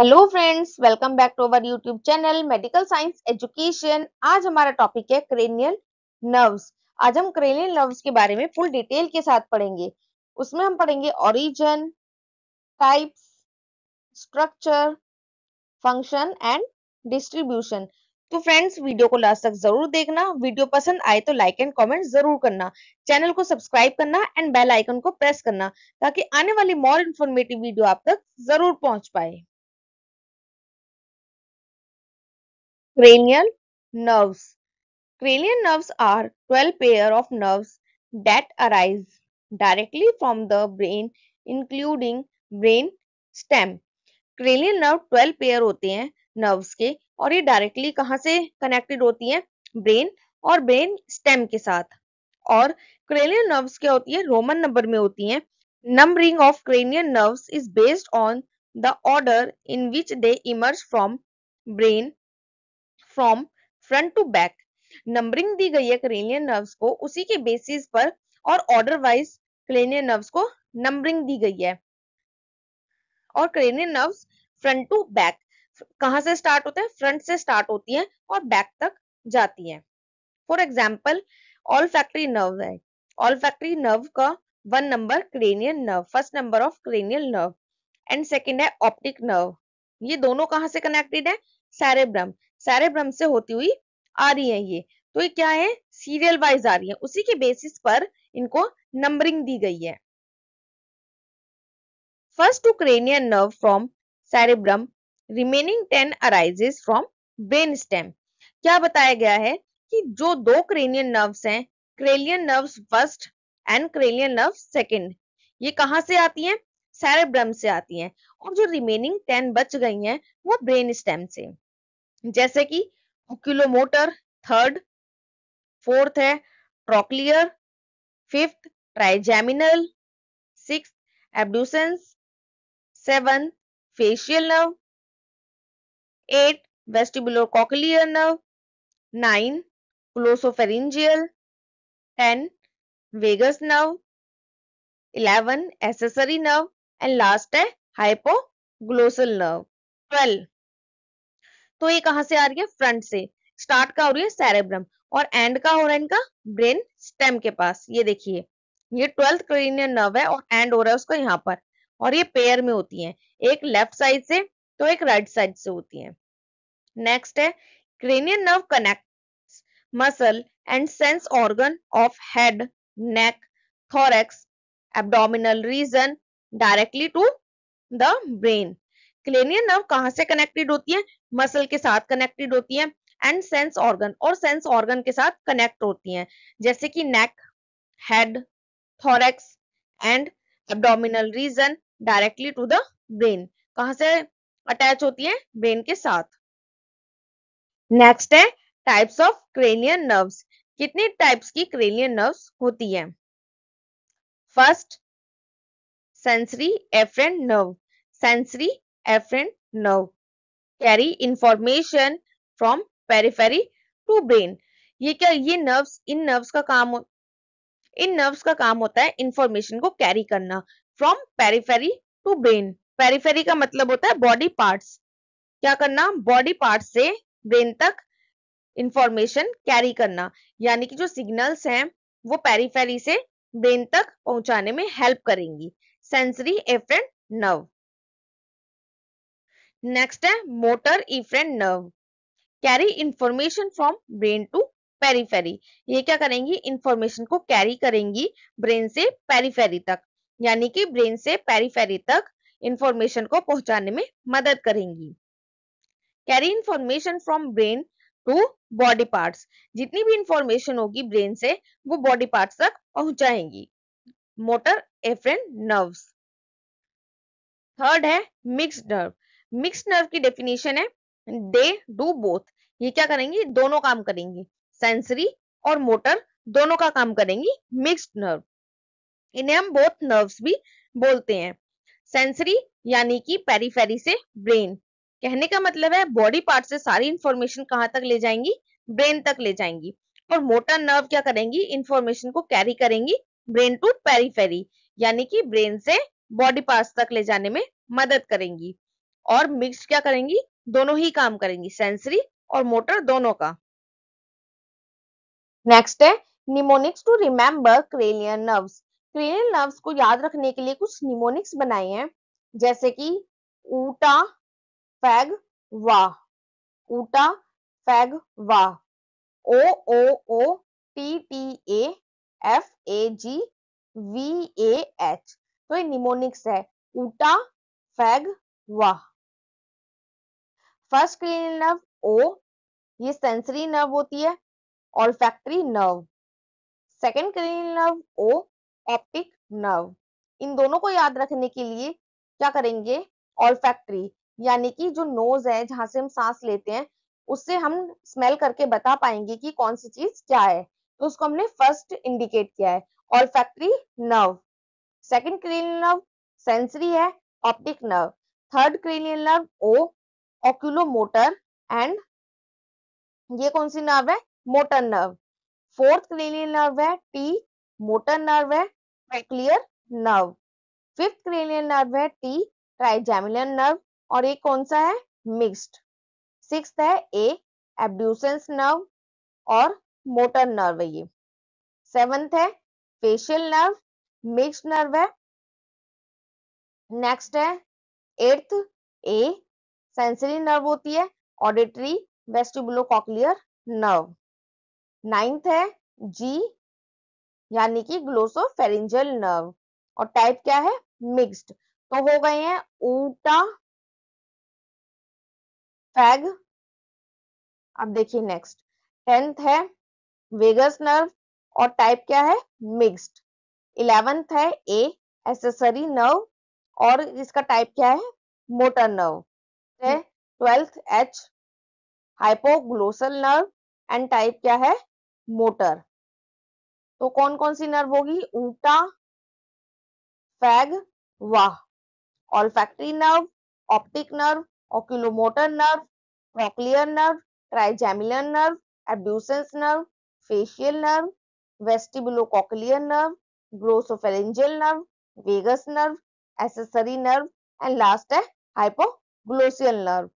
Hello friends welcome back to our YouTube channel medical science education आज हमारा topic है cranial nerves आज हम क्रेनियल नर्व्स के बारे में फुल डिटेल के साथ पढ़ेंगे उसमें हम पढ़ेंगे origin types structure function and distribution तो फ्रेंड्स वीडियो को लास्ट तक जरूर देखना वीडियो पसंद आए तो लाइक एंड कमेंट जरूर करना चैनल को सब्सक्राइब करना एंड बेल आइकन को प्रेस करना ताकि आने वाली मोर इन्फॉर्मेटिव वीडियो आप तक जरूर पहुंच पाए Cranial nerves. Cranial nerves are 12 pair of nerves that arise directly from the brain including brain stem. Cranial nerve 12 pair hote hain nerves ke aur ye directly kahan se connected hoti hain brain aur brain stem ke sath aur cranial nerves kya hoti hai roman number mein hoti hain numbering of cranial nerves is based on the order in which they emerge from brain from front to back numbering दी गई है cranium nerves को उसी के basis पर और order wise cranial nerves को numbering दी गई है और cranial nerves front to back कहां से स्टार्ट होते हैं फ्रंट से स्टार्ट होती है और बैक तक जाती है for example olfactory nerve है ऑल फैक्ट्री नर्व का one number cranial nerve first number of cranial nerve and second है ऑप्टिक नर्व ये दोनों कहां से कनेक्टेड है सेरेब्रम सारे भ्रम से होती हुई आ रही है ये तो ये क्या है सीरियल वाइज आ रही है उसी के बेसिस पर इनको नंबरिंग दी गई है first two cranial nerve from cerebrum remaining ten arises from brain stem क्या बताया गया है कि जो दो क्रेनियन नर्व्स हैं cranial nerves first and cranial nerve second ये कहाँ से आती हैं सेरेब्रम से आती हैं और जो रिमेनिंग टेन बच गई हैं वो ब्रेन स्टेम से जैसे कि मुक्यूलोमोटर थर्ड फोर्थ है trochlear fifth trigeminal six abducens seven facial nerve eight cochlear nerve nine glossopharyngeal ten vagus nerve eleven accessory nerve and last है हाइपोग्लोसल नर्व ट्वेल्व तो ये कहां से आ रही है फ्रंट से स्टार्ट का हो रही है सेरेब्रम और एंड का हो रहा है इनका ब्रेन स्टेम के पास ये देखिए ये ट्वेल्थ क्रेनियन नर्व है और एंड हो रहा है उसका यहाँ पर और ये पेयर में होती है एक लेफ्ट साइड से तो एक राइट साइड से होती है नेक्स्ट है cranial nerve connect muscle and sense organ of head neck thorax abdominal region directly to the brain cranial nerve कहाँ से कनेक्टेड होती है मसल के साथ कनेक्टेड होती हैं एंड सेंस ऑर्गन और सेंस ऑर्गन के साथ कनेक्ट होती हैं जैसे कि neck head thorax and abdominal region directly to the brain कहा से अटैच होती है ब्रेन के साथ नेक्स्ट है टाइप्स ऑफ क्रेनियन नर्व्स कितनी टाइप्स की क्रेनियन नर्व्स होती है first sensory afferent nerve sensory afferent nerve carry information from periphery to brain ये क्या ये nerves इन nerves का काम इन nerves का काम होता है information को carry करना from periphery to brain Periphery का मतलब होता है body parts. क्या करना body parts से brain तक इंफॉर्मेशन कैरी करना यानी कि जो सिग्नल्स हैं वो पेरीफेरी से ब्रेन तक पहुंचाने में हेल्प करेंगी सेंसरी एफरेंट नर्व नेक्स्ट है motor efferent nerve carry information from brain to periphery ये क्या करेंगी इंफॉर्मेशन को कैरी करेंगी ब्रेन से पेरीफेरी तक यानी कि ब्रेन से पेरीफेरी तक इंफॉर्मेशन को पहुंचाने में मदद करेंगी carry information from brain to body parts जितनी भी इंफॉर्मेशन होगी ब्रेन से वो बॉडी पार्ट्स तक पहुंचाएंगी मोटर एफ्रेंट नर्व्स थर्ड है मिक्स्ड नर्व मिक्स नर्व की डेफिनेशन है दे डू बोथ ये क्या करेंगी दोनों काम करेंगी सेंसरी और मोटर दोनों का काम करेंगी मिक्स्ड नर्व इन्हें हम बोथ नर्व्स भी बोलते हैं सेंसरी यानी कि पेरीफेरी से ब्रेन कहने का मतलब है बॉडी पार्ट से सारी इंफॉर्मेशन कहाँ तक ले जाएंगी ब्रेन तक ले जाएंगी और मोटर नर्व क्या करेंगी इंफॉर्मेशन को कैरी करेंगी ब्रेन टू पेरीफेरी यानी कि ब्रेन से बॉडी पार्ट तक ले जाने में मदद करेंगी और मिक्स क्या करेंगी दोनों ही काम करेंगी सेंसरी और मोटर दोनों का नेक्स्ट है mnemonics to remember cranial nerves cranial nerves को याद रखने के लिए कुछ निमोनिक्स बनाए हैं जैसे कि ऊटा फैग वाह ऊटा फैग वाह O O O T T A F A G V A H तो ये निमोनिक्स है ऊटा फैग वाह फर्स्ट क्रीन नर्व ओ ये सेंसरी नर्व होती है olfactory nerve second cranial nerve O optic nerve इन दोनों को याद रखने के लिए क्या करेंगे ऑल फैक्ट्री यानी कि जो नोज है जहां से हम सांस लेते हैं उससे हम स्मेल करके बता पाएंगे कि कौन सी चीज क्या है तो उसको हमने फर्स्ट इंडिकेट किया है olfactory nerve second cranial nerve sensory है optic nerve third cranial nerve O oculomotor and ये कौन सी नर्व है motor nerve fourth cranial nerve है टी मोटर नर्व है trochlear nerve fifth cranial nerve है टी ट्राइजेमिलियन नर्व और ये कौन सा है मिक्स्ड सिक्स है ए एबड्यूसेंस नर्व और मोटर नर्व है ये सेवेंथ है फेशियल नर्व मिक्स्ड नर्व है नेक्स्ट है एट्थ ए सेंसरी नर्व होती है auditory vestibulo cochlear nerve ninth है जी यानी कि ग्लोसोफेरिंजल नर्व और टाइप क्या है मिक्स्ड तो हो गए हैं ऊटा फैग अब देखिए नेक्स्ट टेंथ है वेगस नर्व और टाइप क्या है मिक्स्ड इलेवेंथ है ए एसेसरी नर्व और इसका टाइप क्या है मोटर नर्व है twelfth H hypoglossal nerve and type क्या है मोटर तो कौन कौन सी नर्व होगी ऊटा फैग वाह olfactory nerve optic nerve oculomotor nerve trochlear nerve trigeminal nerve abducens nerve facial nerve vestibulocochlear nerve glossopharyngeal nerve vagus nerve accessory nerve and last है हाइपो ग्लोसियल नर्व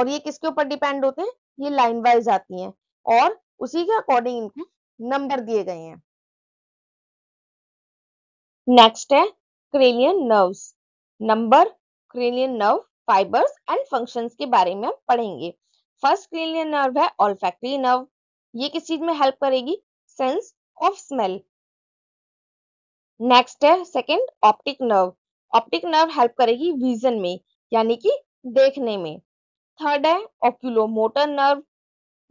और ये किसके ऊपर डिपेंड होते हैं ये लाइन वाइज आती हैं और उसी के अकॉर्डिंग इनके नंबर दिए गए हैं नेक्स्ट है cranial nerves number cranial nerve fibres and functions के बारे में हम पढ़ेंगे फर्स्ट क्रेलियन नर्व है ऑल्फैक्ट्री नर्व ये किस चीज में हेल्प करेगी सेंस ऑफ स्मेल नेक्स्ट है second optic nerve optic nerve help करेगी विजन में यानी कि देखने में थर्ड है oculomotor nerve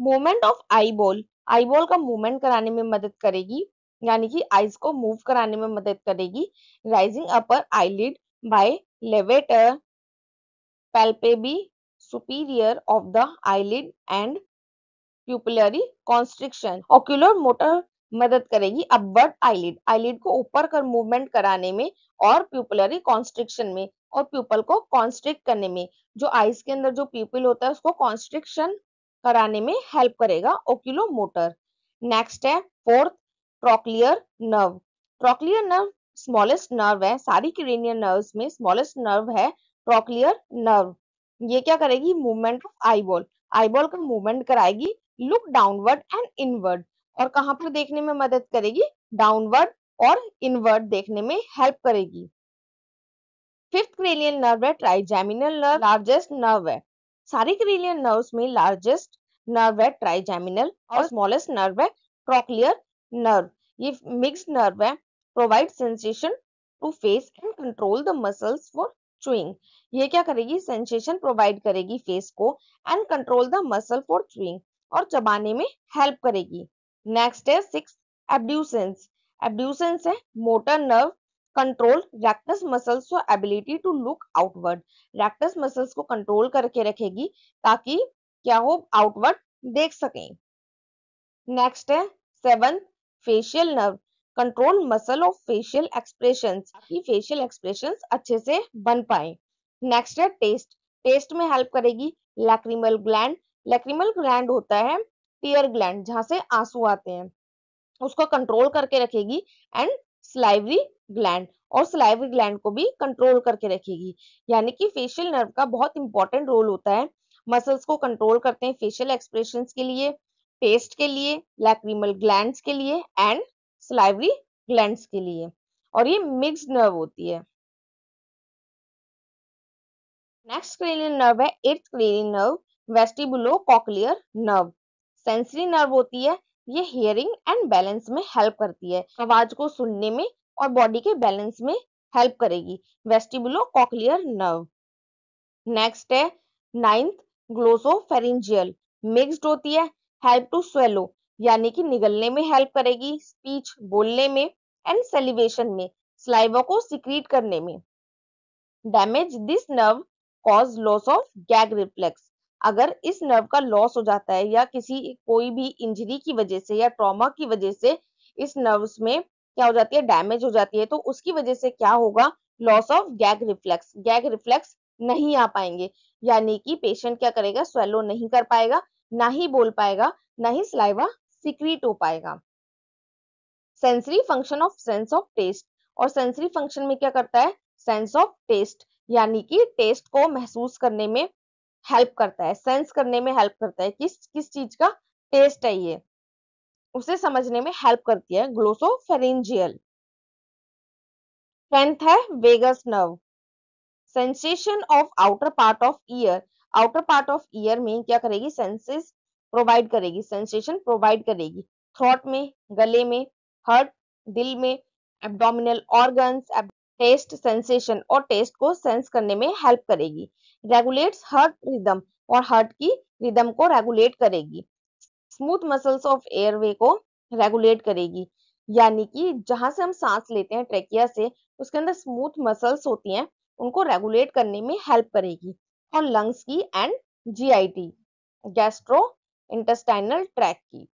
movement of eyeball eyeball का मूवमेंट कराने में मदद करेगी यानी कि आईज को मूव कराने में मदद करेगी raising upper eyelid by levator palpebrae superior of the eyelid and pupillary constriction ocular motor मदद करेगी अपवर्ड आईलिड आईलिड को ऊपर कर मूवमेंट कराने में और प्यूपलरी कॉन्स्ट्रिक्शन में और प्यूपल को कॉन्स्ट्रिक्ट करने में जो आईज के अंदर जो प्यूपल होता है उसको कॉन्स्ट्रिक्शन कराने में हेल्प करेगा ओक्यूलो मोटर नेक्स्ट है fourth trochlear nerve trochlear nerve smallest nerve है सारी क्रेनियन नर्व्स में स्मॉलेस्ट नर्व है ट्रोक्लियर नर्व ये क्या करेगी मूवमेंट ऑफ आईबॉल आईबॉल का मूवमेंट कराएगी लुक डाउनवर्ड एंड इनवर्ड और कहां पर देखने में मदद करेगी डाउनवर्ड और इनवर्ड देखने में हेल्प करेगी फिफ्थ क्रेलियन नर्व है ट्राइजैमिनल नर्व लार्जेस्ट नर्व है सारी क्रेलियन नर्व में लार्जेस्ट नर्व है ट्राइजैमिनल और स्मॉलेस्ट नर्व है ट्रोकलियर नर्व ये मिक्स नर्व है provide sensation to face and control the muscles for chewing ये क्या करेगी सेंसेशन प्रोवाइड करेगी फेस को and control the muscle for chewing और चबाने में हेल्प करेगी नेक्स्ट है सिक्स एब्ड्यूसेंस एब्ड्यूसेंस है motor nerve control rectus muscles और ability to look outward rectus muscles को कंट्रोल करके रखेगी ताकि क्या हो आउटवर्ड देख सकें नेक्स्ट है seven facial nerve control muscle of facial expression ताकि फेशियल एक्सप्रेशन अच्छे से बन पाए नेक्स्ट है टेस्ट टेस्ट में हेल्प करेगी लैक्रिमल ग्लैंड लैक्रिमल ग्लैंड होता है टीयर ग्लैंड जहां से आंसू आते हैं उसको कंट्रोल करके रखेगी एंड स्लाइवरी ग्लैंड और स्लाइवरी ग्लैंड को भी कंट्रोल करके रखेगी यानी कि फेशियल नर्व का बहुत इंपॉर्टेंट रोल होता है मसल्स को कंट्रोल करते हैं फेशियल एक्सप्रेशन के लिए पेस्ट के लिए लैक्रीमल ग्लैंड के लिए एंड स्लाइवरी ग्लैंड के लिए और ये मिक्स नर्व होती है नेक्स्ट क्रेनियन नर्व है eighth cranial nerve वेस्टिबुलो cochlear nerve sensory nerve होती है ये हियरिंग एंड बैलेंस में हेल्प करती है आवाज को सुनने में और बॉडी के बैलेंस में हेल्प करेगी वेस्टिबुलो कॉकलियर नर्व नेक्स्ट है नाइन्थ ग्लोसो फेरिंजियल मिक्सड होती है हेल्प टू स्वेलो यानी कि निगलने में हेल्प करेगी स्पीच बोलने में एंड सेलिवेशन में स्लाइवा को सिक्रीट करने में damage this nerve cause loss of gag reflex अगर इस नर्व का लॉस हो जाता है या किसी कोई भी इंजरी की वजह से या ट्रॉमा की वजह से इस नर्व्स में क्या हो जाती है डैमेज हो जाती है तो उसकी वजह से क्या होगा loss of gag reflex gag reflex नहीं आ पाएंगे यानी कि पेशेंट क्या करेगा स्वेलो नहीं कर पाएगा ना ही बोल पाएगा ना ही स्लाइवा सिक्रीट हो पाएगा sensory function of sense of taste और सेंसरी फंक्शन में क्या करता है सेंस ऑफ टेस्ट यानी कि टेस्ट को महसूस करने में हेल्प करता है सेंस करने में हेल्प करता है किस किस चीज का टेस्ट है ये उसे समझने में हेल्प करती है ग्लोसोफेरेंजियल टेंथ है vagus nerve sensation of outer part of ear outer part of ear में क्या करेगी सेंसेस प्रोवाइड करेगी सेंसेशन प्रोवाइड करेगी थ्रोट में गले में हर्ट दिल में एब्डोमिनल ऑर्गन्स टेस्ट सेंसेशन और टेस्ट को सेंस करने में हेल्प करेगी रेगुलेट्स हार्ट रिदम और हार्ट की रिदम को रेगुलेट करेगी स्मूथ मसल्स ऑफ एयरवे को रेगुलेट करेगी यानी कि जहां से हम सांस लेते हैं ट्रेकिया से उसके अंदर स्मूथ मसल्स होती हैं उनको रेगुलेट करने में हेल्प करेगी और लंग्स की and GIT gastrointestinal tract की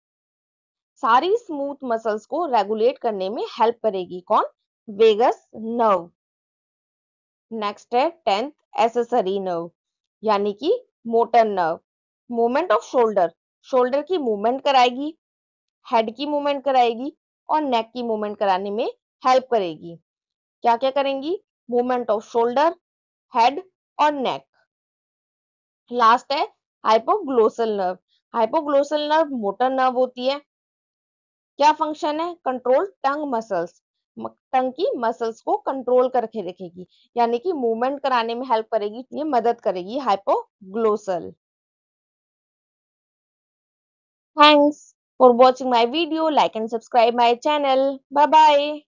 सारी स्मूथ मसल्स को रेगुलेट करने में हेल्प करेगी कौन वेगस नर्व नेक्स्ट है टेंथ एसेसरी नर्व यानी कि motor nerve movement of shoulder shoulder की मूवमेंट कराएगी हेड की मूवमेंट कराएगी और नेक की मूवमेंट कराने में हेल्प करेगी क्या क्या करेंगी मूवमेंट ऑफ शोल्डर हेड और नेक लास्ट है hypoglossal nerve hypoglossal nerve motor nerve होती है क्या फंक्शन है कंट्रोल टंग मसल्स टंग की मसल्स को कंट्रोल करके रखेगी यानी कि मूवमेंट कराने में हेल्प करेगी ये मदद करेगी hypoglossal thanks for watching my video like and subscribe my channel bye bye